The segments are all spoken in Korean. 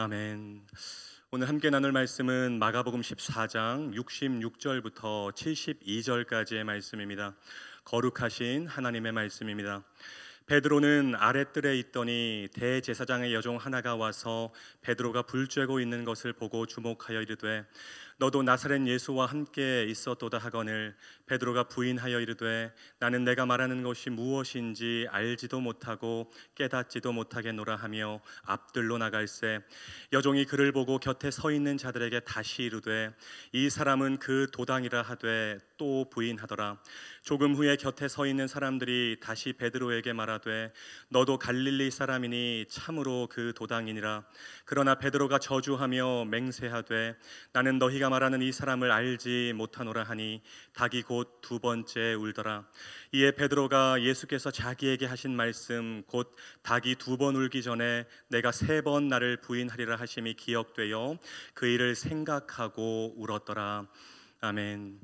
아멘. 오늘 함께 나눌 말씀은 마가복음 14장 66절부터 72절까지의 말씀입니다. 거룩하신 하나님의 말씀입니다. 베드로는 아랫뜰에 있더니 대제사장의 여종 하나가 와서 베드로가 불쬐고 있는 것을 보고 주목하여 이르되 너도 나사렛 예수와 함께 있었도다 하거늘 베드로가 부인하여 이르되 나는 내가 말하는 것이 무엇인지 알지도 못하고 깨닫지도 못하겠노라 하며 앞들로 나갈세 여종이 그를 보고 곁에 서 있는 자들에게 다시 이르되 이 사람은 그 도당이라 하되 또 부인하더라 조금 후에 곁에 서 있는 사람들이 다시 베드로에게 말하되 너도 갈릴리 사람이니 참으로 그 도당이니라 그러나 베드로가 저주하며 맹세하되 나는 너희가 내가 말하는 이 사람을 알지 못하노라 하니 닭이 곧 두 번째 울더라. 이에 베드로가 예수께서 자기에게 하신 말씀 곧 닭이 두 번 울기 전에 내가 세 번 나를 부인하리라 하심이 기억되어 그 일을 생각하고 울었더라. 아멘.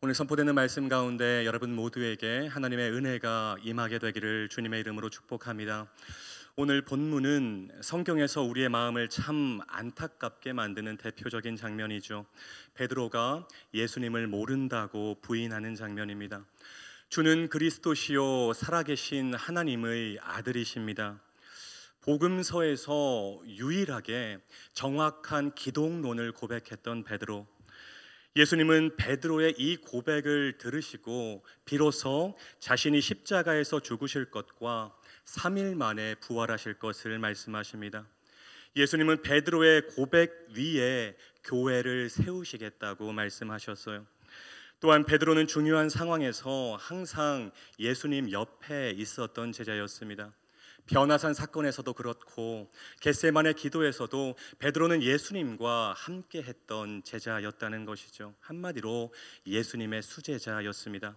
오늘 선포되는 말씀 가운데 여러분 모두에게 하나님의 은혜가 임하게 되기를 주님의 이름으로 축복합니다. 오늘 본문은 성경에서 우리의 마음을 참 안타깝게 만드는 대표적인 장면이죠. 베드로가 예수님을 모른다고 부인하는 장면입니다. 주는 그리스도시요 살아계신 하나님의 아들이십니다. 복음서에서 유일하게 정확한 기독론을 고백했던 베드로. 예수님은 베드로의 이 고백을 들으시고 비로소 자신이 십자가에서 죽으실 것과 3일 만에 부활하실 것을 말씀하십니다. 예수님은 베드로의 고백 위에 교회를 세우시겠다고 말씀하셨어요. 또한 베드로는 중요한 상황에서 항상 예수님 옆에 있었던 제자였습니다. 변화산 사건에서도 그렇고 겟세만의 기도에서도 베드로는 예수님과 함께 했던 제자였다는 것이죠. 한마디로 예수님의 수제자였습니다.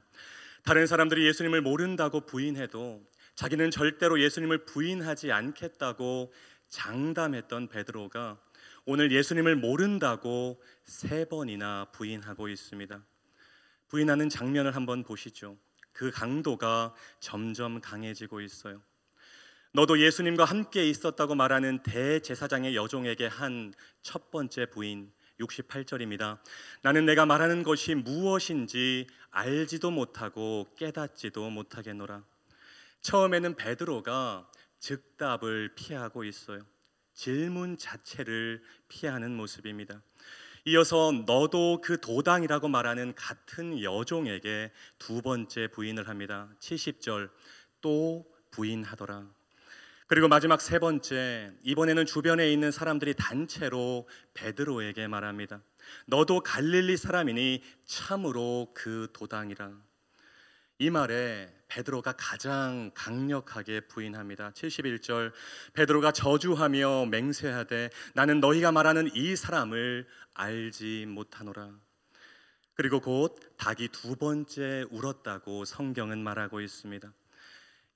다른 사람들이 예수님을 모른다고 부인해도 자기는 절대로 예수님을 부인하지 않겠다고 장담했던 베드로가 오늘 예수님을 모른다고 세 번이나 부인하고 있습니다. 부인하는 장면을 한번 보시죠. 그 강도가 점점 강해지고 있어요. 너도 예수님과 함께 있었다고 말하는 대제사장의 여종에게 한 첫 번째 부인 68절입니다. 나는 내가 말하는 것이 무엇인지 알지도 못하고 깨닫지도 못하겠노라. 처음에는 베드로가 즉답을 피하고 있어요. 질문 자체를 피하는 모습입니다. 이어서 너도 그 도당이라고 말하는 같은 여종에게 두 번째 부인을 합니다. 70절 또 부인하더라. 그리고 마지막 세 번째 이번에는 주변에 있는 사람들이 단체로 베드로에게 말합니다. 너도 갈릴리 사람이니 참으로 그 도당이라. 이 말에 베드로가 가장 강력하게 부인합니다. 71절 베드로가 저주하며 맹세하되 나는 너희가 말하는 이 사람을 알지 못하노라. 그리고 곧 닭이 두 번째 울었다고 성경은 말하고 있습니다.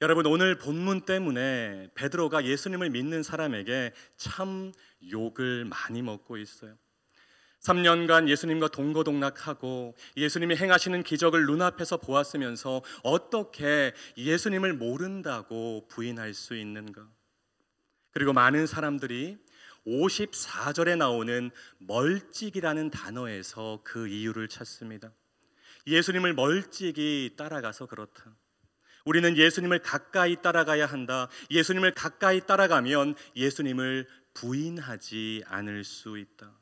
여러분 오늘 본문 때문에 베드로가 예수님을 믿는 사람에게 참 욕을 많이 먹고 있어요. 3년간 예수님과 동거동락하고 예수님이 행하시는 기적을 눈앞에서 보았으면서 어떻게 예수님을 모른다고 부인할 수 있는가? 그리고 많은 사람들이 54절에 나오는 멀찍이라는 단어에서 그 이유를 찾습니다. 예수님을 멀찍이 따라가서 그렇다. 우리는 예수님을 가까이 따라가야 한다. 예수님을 가까이 따라가면 예수님을 부인하지 않을 수 있다.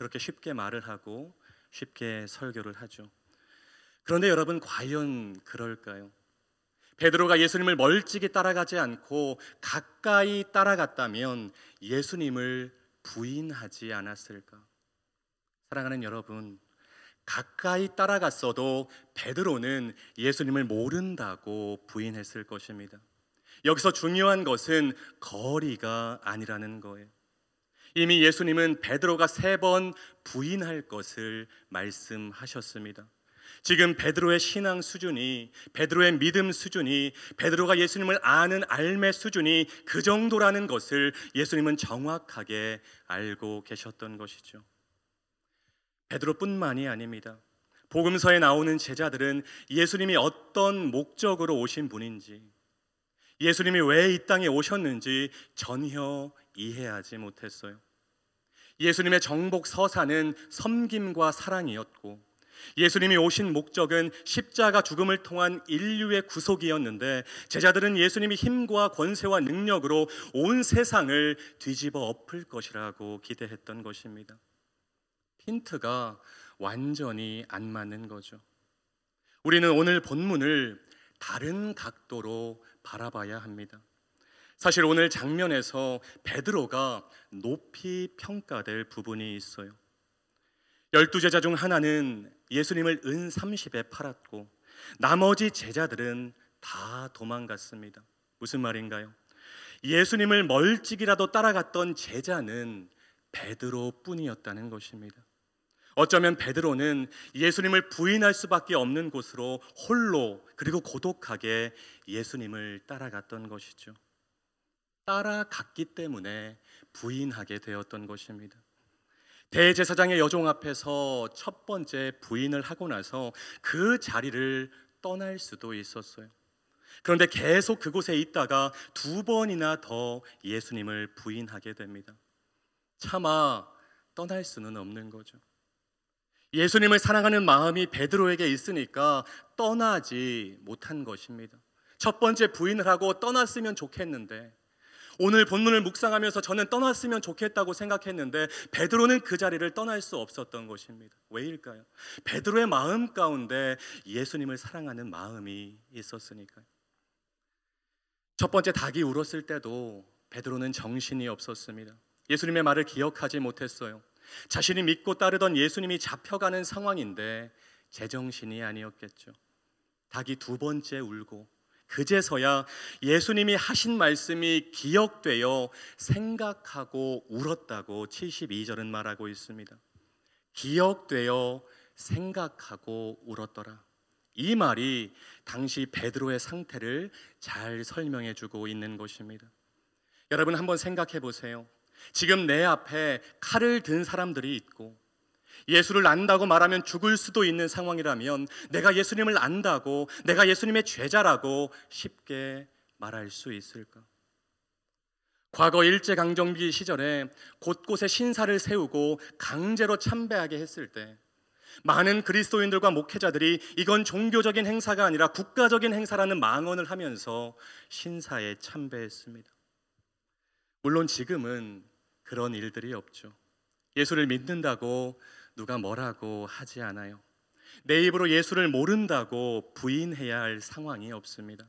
그렇게 쉽게 말을 하고 쉽게 설교를 하죠. 그런데 여러분 과연 그럴까요? 베드로가 예수님을 멀찍이 따라가지 않고 가까이 따라갔다면 예수님을 부인하지 않았을까? 사랑하는 여러분, 가까이 따라갔어도 베드로는 예수님을 모른다고 부인했을 것입니다. 여기서 중요한 것은 거리가 아니라는 거예요. 이미 예수님은 베드로가 세 번 부인할 것을 말씀하셨습니다. 지금 베드로의 신앙 수준이 베드로의 믿음 수준이 베드로가 예수님을 아는 알매 수준이 그 정도라는 것을 예수님은 정확하게 알고 계셨던 것이죠. 베드로뿐만이 아닙니다. 복음서에 나오는 제자들은 예수님이 어떤 목적으로 오신 분인지 예수님이 왜 이 땅에 오셨는지 전혀 이해하지 못했어요. 예수님의 정복 서사는 섬김과 사랑이었고 예수님이 오신 목적은 십자가 죽음을 통한 인류의 구속이었는데 제자들은 예수님이 힘과 권세와 능력으로 온 세상을 뒤집어 엎을 것이라고 기대했던 것입니다. 힌트가 완전히 안 맞는 거죠. 우리는 오늘 본문을 다른 각도로 바라봐야 합니다. 사실 오늘 장면에서 베드로가 높이 평가될 부분이 있어요. 열두 제자 중 하나는 예수님을 은 30에 팔았고 나머지 제자들은 다 도망갔습니다. 무슨 말인가요? 예수님을 멀찍이라도 따라갔던 제자는 베드로뿐이었다는 것입니다. 어쩌면 베드로는 예수님을 부인할 수밖에 없는 곳으로 홀로 그리고 고독하게 예수님을 따라갔던 것이죠. 따라갔기 때문에 부인하게 되었던 것입니다. 대제사장의 여종 앞에서 첫 번째 부인을 하고 나서 그 자리를 떠날 수도 있었어요. 그런데 계속 그곳에 있다가 두 번이나 더 예수님을 부인하게 됩니다. 차마 떠날 수는 없는 거죠. 예수님을 사랑하는 마음이 베드로에게 있으니까 떠나지 못한 것입니다. 첫 번째 부인을 하고 떠났으면 좋겠는데 오늘 본문을 묵상하면서 저는 떠났으면 좋겠다고 생각했는데 베드로는 그 자리를 떠날 수 없었던 것입니다. 왜일까요? 베드로의 마음 가운데 예수님을 사랑하는 마음이 있었으니까요. 첫 번째 닭이 울었을 때도 베드로는 정신이 없었습니다. 예수님의 말을 기억하지 못했어요. 자신이 믿고 따르던 예수님이 잡혀가는 상황인데 제정신이 아니었겠죠. 닭이 두 번째 울고 그제서야 예수님이 하신 말씀이 기억되어 생각하고 울었다고 72절은 말하고 있습니다. 기억되어 생각하고 울었더라. 이 말이 당시 베드로의 상태를 잘 설명해 주고 있는 것입니다. 여러분 한번 생각해 보세요. 지금 내 앞에 칼을 든 사람들이 있고 예수를 안다고 말하면 죽을 수도 있는 상황이라면 내가 예수님을 안다고 내가 예수님의 죄자라고 쉽게 말할 수 있을까? 과거 일제 강점기 시절에 곳곳에 신사를 세우고 강제로 참배하게 했을 때 많은 그리스도인들과 목회자들이 이건 종교적인 행사가 아니라 국가적인 행사라는 망언을 하면서 신사에 참배했습니다. 물론 지금은 그런 일들이 없죠. 예수를 믿는다고 누가 뭐라고 하지 않아요. 내 입으로 예수를 모른다고 부인해야 할 상황이 없습니다.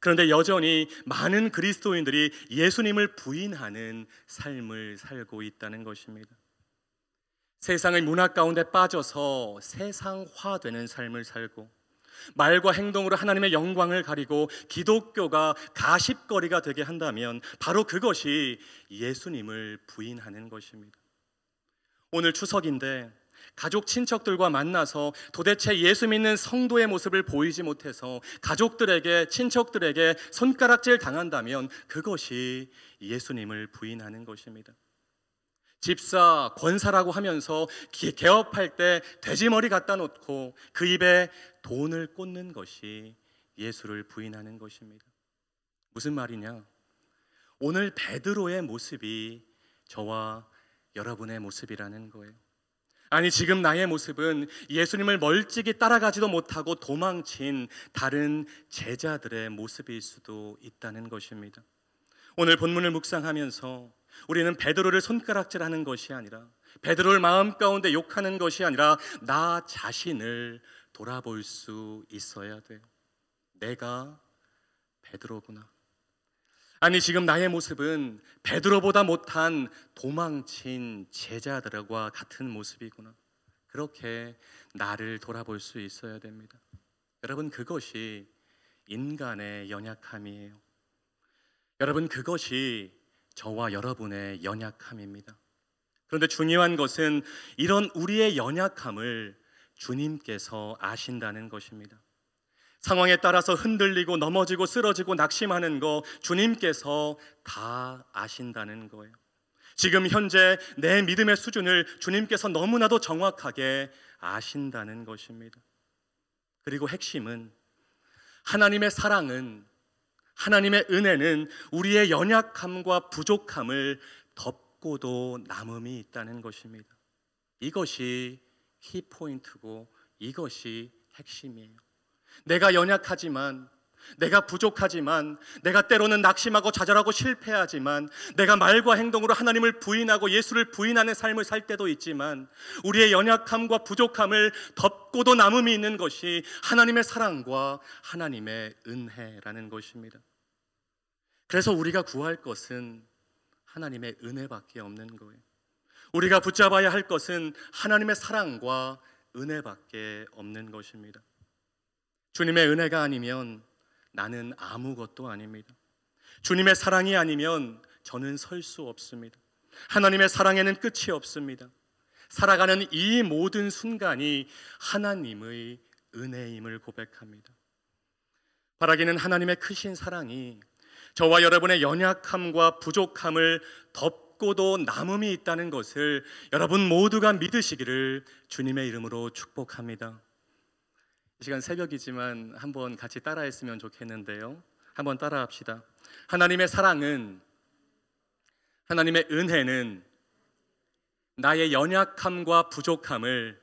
그런데 여전히 많은 그리스도인들이 예수님을 부인하는 삶을 살고 있다는 것입니다. 세상의 문화 가운데 빠져서 세상화되는 삶을 살고 말과 행동으로 하나님의 영광을 가리고 기독교가 가십거리가 되게 한다면 바로 그것이 예수님을 부인하는 것입니다. 오늘 추석인데 가족 친척들과 만나서 도대체 예수 믿는 성도의 모습을 보이지 못해서 가족들에게 친척들에게 손가락질 당한다면 그것이 예수님을 부인하는 것입니다. 집사 권사라고 하면서 개업할 때 돼지머리 갖다 놓고 그 입에 돈을 꽂는 것이 예수를 부인하는 것입니다. 무슨 말이냐? 오늘 베드로의 모습이 저와 여러분의 모습이라는 거예요. 아니 지금 나의 모습은 예수님을 멀찍이 따라가지도 못하고 도망친 다른 제자들의 모습일 수도 있다는 것입니다. 오늘 본문을 묵상하면서 우리는 베드로를 손가락질하는 것이 아니라 베드로를 마음 가운데 욕하는 것이 아니라 나 자신을 돌아볼 수 있어야 돼요. 내가 베드로구나. 아니 지금 나의 모습은 베드로보다 못한 도망친 제자들과 같은 모습이구나. 그렇게 나를 돌아볼 수 있어야 됩니다. 여러분 그것이 인간의 연약함이에요. 여러분 그것이 저와 여러분의 연약함입니다. 그런데 중요한 것은 이런 우리의 연약함을 주님께서 아신다는 것입니다. 상황에 따라서 흔들리고 넘어지고 쓰러지고 낙심하는 거 주님께서 다 아신다는 거예요. 지금 현재 내 믿음의 수준을 주님께서 너무나도 정확하게 아신다는 것입니다. 그리고 핵심은 하나님의 사랑은 하나님의 은혜는 우리의 연약함과 부족함을 덮고도 남음이 있다는 것입니다. 이것이 키포인트고 이것이 핵심이에요. 내가 연약하지만, 내가 부족하지만, 내가 때로는 낙심하고 좌절하고 실패하지만, 내가 말과 행동으로 하나님을 부인하고 예수를 부인하는 삶을 살 때도 있지만, 우리의 연약함과 부족함을 덮고도 남음이 있는 것이 하나님의 사랑과 하나님의 은혜라는 것입니다. 그래서 우리가 구할 것은 하나님의 은혜밖에 없는 거예요. 우리가 붙잡아야 할 것은 하나님의 사랑과 은혜밖에 없는 것입니다. 주님의 은혜가 아니면 나는 아무것도 아닙니다. 주님의 사랑이 아니면 저는 설 수 없습니다. 하나님의 사랑에는 끝이 없습니다. 살아가는 이 모든 순간이 하나님의 은혜임을 고백합니다. 바라기는 하나님의 크신 사랑이 저와 여러분의 연약함과 부족함을 덮고도 남음이 있다는 것을 여러분 모두가 믿으시기를 주님의 이름으로 축복합니다. 이 시간 새벽이지만 한번 같이 따라했으면 좋겠는데요. 한번 따라합시다. 하나님의 사랑은 하나님의 은혜는 나의 연약함과 부족함을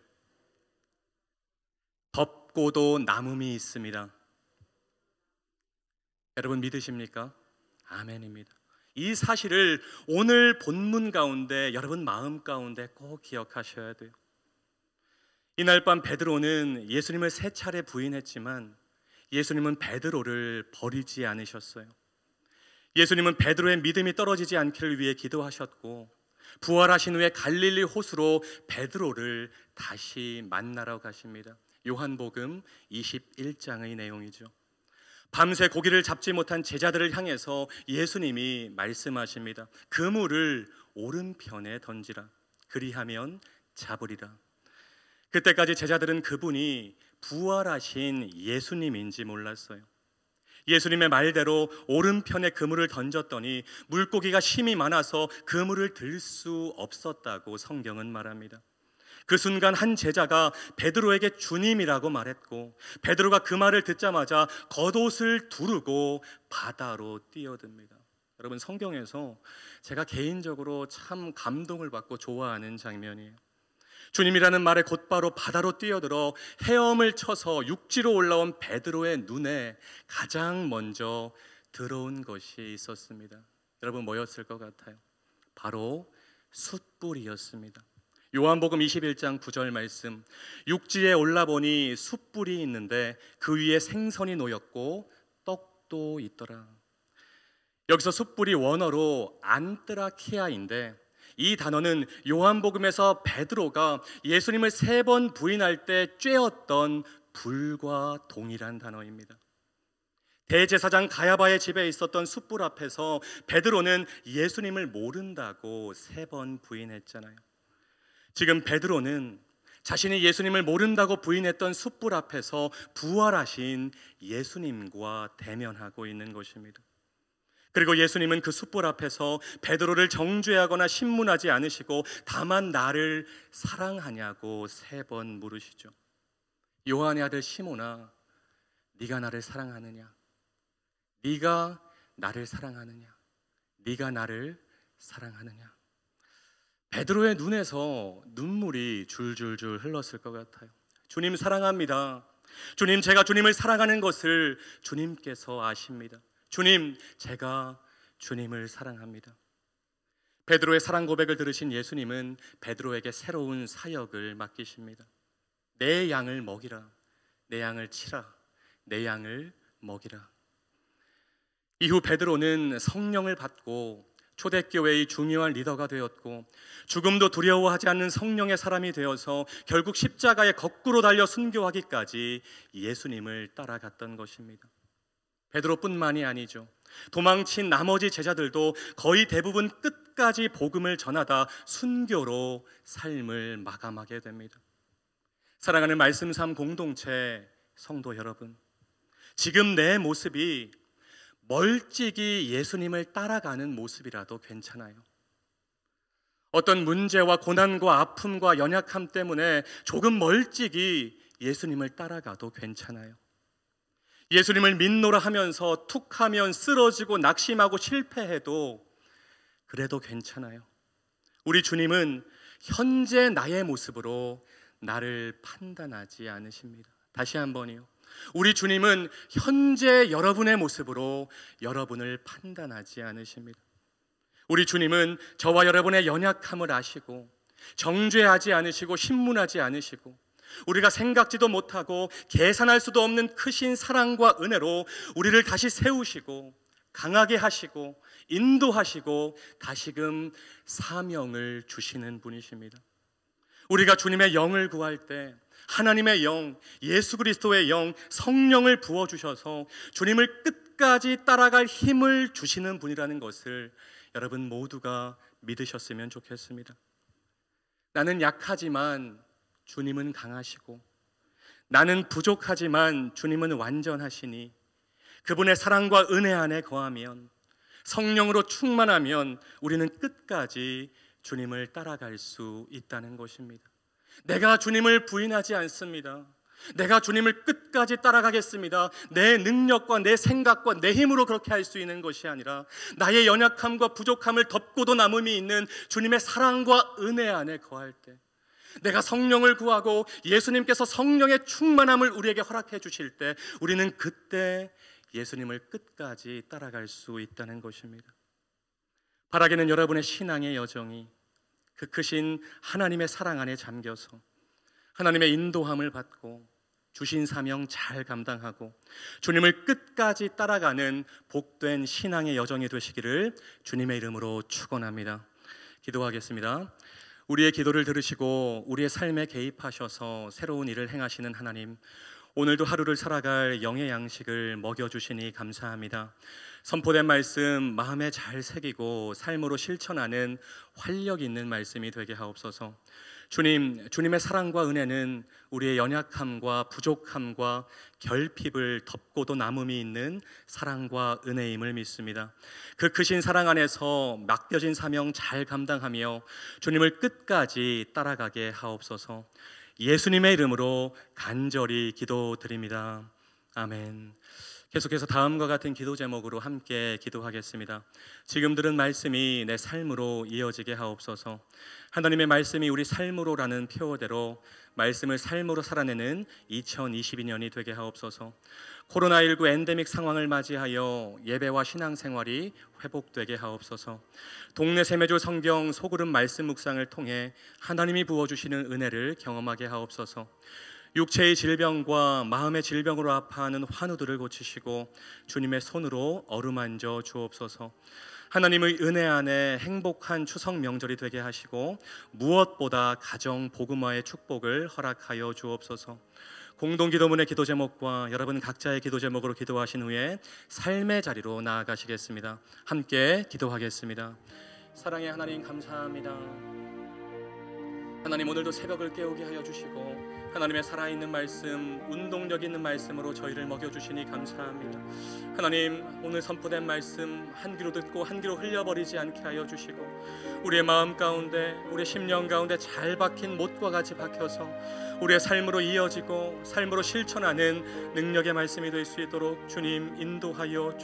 덮고도 남음이 있습니다. 여러분 믿으십니까? 아멘입니다. 이 사실을 오늘 본문 가운데 여러분 마음 가운데 꼭 기억하셔야 돼요. 이날 밤 베드로는 예수님을 세 차례 부인했지만 예수님은 베드로를 버리지 않으셨어요. 예수님은 베드로의 믿음이 떨어지지 않기를 위해 기도하셨고 부활하신 후에 갈릴리 호수로 베드로를 다시 만나러 가십니다. 요한복음 21장의 내용이죠. 밤새 고기를 잡지 못한 제자들을 향해서 예수님이 말씀하십니다. 그물을 오른편에 던지라. 그리하면 잡으리라. 그때까지 제자들은 그분이 부활하신 예수님인지 몰랐어요. 예수님의 말대로 오른편에 그물을 던졌더니 물고기가 힘이 많아서 그물을 들 수 없었다고 성경은 말합니다. 그 순간 한 제자가 베드로에게 주님이라고 말했고 베드로가 그 말을 듣자마자 겉옷을 두르고 바다로 뛰어듭니다. 여러분 성경에서 제가 개인적으로 참 감동을 받고 좋아하는 장면이에요. 주님이라는 말에 곧바로 바다로 뛰어들어 헤엄을 쳐서 육지로 올라온 베드로의 눈에 가장 먼저 들어온 것이 있었습니다. 여러분 뭐였을 것 같아요? 바로 숯불이었습니다. 요한복음 21장 9절 말씀 육지에 올라보니 숯불이 있는데 그 위에 생선이 놓였고 떡도 있더라. 여기서 숯불이 원어로 안뜨라키아인데 이 단어는 요한복음에서 베드로가 예수님을 세 번 부인할 때 쬐었던 불과 동일한 단어입니다. 대제사장 가야바의 집에 있었던 숯불 앞에서 베드로는 예수님을 모른다고 세 번 부인했잖아요. 지금 베드로는 자신이 예수님을 모른다고 부인했던 숯불 앞에서 부활하신 예수님과 대면하고 있는 것입니다. 그리고 예수님은 그 숯불 앞에서 베드로를 정죄하거나 신문하지 않으시고 다만 나를 사랑하냐고 세 번 물으시죠. 요한의 아들 시모나 네가 나를 사랑하느냐? 네가 나를 사랑하느냐? 네가 나를 사랑하느냐? 베드로의 눈에서 눈물이 줄줄줄 흘렀을 것 같아요. 주님 사랑합니다. 주님 제가 주님을 사랑하는 것을 주님께서 아십니다. 주님, 제가 주님을 사랑합니다. 베드로의 사랑 고백을 들으신 예수님은 베드로에게 새로운 사역을 맡기십니다. 내 양을 먹이라. 내 양을 치라. 내 양을 먹이라. 이후 베드로는 성령을 받고 초대교회의 중요한 리더가 되었고 죽음도 두려워하지 않는 성령의 사람이 되어서 결국 십자가에 거꾸로 달려 순교하기까지 예수님을 따라갔던 것입니다. 베드로뿐만이 아니죠. 도망친 나머지 제자들도 거의 대부분 끝까지 복음을 전하다 순교로 삶을 마감하게 됩니다. 사랑하는 말씀 삼 공동체 성도 여러분, 지금 내 모습이 멀찍이 예수님을 따라가는 모습이라도 괜찮아요. 어떤 문제와 고난과 아픔과 연약함 때문에 조금 멀찍이 예수님을 따라가도 괜찮아요. 예수님을 믿노라 하면서 툭 하면 쓰러지고 낙심하고 실패해도 그래도 괜찮아요. 우리 주님은 현재 나의 모습으로 나를 판단하지 않으십니다. 다시 한 번이요. 우리 주님은 현재 여러분의 모습으로 여러분을 판단하지 않으십니다. 우리 주님은 저와 여러분의 연약함을 아시고 정죄하지 않으시고 신문하지 않으시고 우리가 생각지도 못하고 계산할 수도 없는 크신 사랑과 은혜로 우리를 다시 세우시고 강하게 하시고 인도하시고 다시금 사명을 주시는 분이십니다. 우리가 주님의 영을 구할 때 하나님의 영, 예수 그리스도의 영, 성령을 부어 주셔서 주님을 끝까지 따라갈 힘을 주시는 분이라는 것을 여러분 모두가 믿으셨으면 좋겠습니다. 나는 약하지만 주님은 강하시고 나는 부족하지만 주님은 완전하시니 그분의 사랑과 은혜 안에 거하면 성령으로 충만하면 우리는 끝까지 주님을 따라갈 수 있다는 것입니다. 내가 주님을 부인하지 않습니다. 내가 주님을 끝까지 따라가겠습니다. 내 능력과 내 생각과 내 힘으로 그렇게 할 수 있는 것이 아니라 나의 연약함과 부족함을 덮고도 남음이 있는 주님의 사랑과 은혜 안에 거할 때 내가 성령을 구하고 예수님께서 성령의 충만함을 우리에게 허락해 주실 때 우리는 그때 예수님을 끝까지 따라갈 수 있다는 것입니다. 바라기는 여러분의 신앙의 여정이 그 크신 하나님의 사랑 안에 잠겨서 하나님의 인도함을 받고 주신 사명 잘 감당하고 주님을 끝까지 따라가는 복된 신앙의 여정이 되시기를 주님의 이름으로 축원합니다. 기도하겠습니다. 우리의 기도를 들으시고 우리의 삶에 개입하셔서 새로운 일을 행하시는 하나님, 오늘도 하루를 살아갈 영의 양식을 먹여주시니 감사합니다. 선포된 말씀 마음에 잘 새기고 삶으로 실천하는 활력 있는 말씀이 되게 하옵소서. 주님, 주님의 사랑과 은혜는 우리의 연약함과 부족함과 결핍을 덮고도 남음이 있는 사랑과 은혜임을 믿습니다. 그 크신 사랑 안에서 맡겨진 사명 잘 감당하며 주님을 끝까지 따라가게 하옵소서. 예수님의 이름으로 간절히 기도드립니다. 아멘. 계속해서 다음과 같은 기도 제목으로 함께 기도하겠습니다. 지금 들은 말씀이 내 삶으로 이어지게 하옵소서. 하나님의 말씀이 우리 삶으로라는 표어대로 말씀을 삶으로 살아내는 2022년이 되게 하옵소서. 코로나19 엔데믹 상황을 맞이하여 예배와 신앙생활이 회복되게 하옵소서. 동네 세매주 성경 소그룹 말씀 묵상을 통해 하나님이 부어주시는 은혜를 경험하게 하옵소서. 육체의 질병과 마음의 질병으로 아파하는 환우들을 고치시고 주님의 손으로 어루만져 주옵소서. 하나님의 은혜 안에 행복한 추석 명절이 되게 하시고 무엇보다 가정 복음화의 축복을 허락하여 주옵소서. 공동 기도문의 기도 제목과 여러분 각자의 기도 제목으로 기도하신 후에 삶의 자리로 나아가시겠습니다. 함께 기도하겠습니다. 사랑의 하나님 감사합니다. 하나님 오늘도 새벽을 깨우게 하여 주시고 하나님의 살아있는 말씀, 운동력 있는 말씀으로 저희를 먹여주시니 감사합니다. 하나님, 오늘 선포된 말씀 한 귀로 듣고 한 귀로 흘려버리지 않게 하여 주시고 우리의 마음 가운데, 우리의 심령 가운데 잘 박힌 못과 같이 박혀서 우리의 삶으로 이어지고 삶으로 실천하는 능력의 말씀이 될 수 있도록 주님 인도하여 주시옵소서.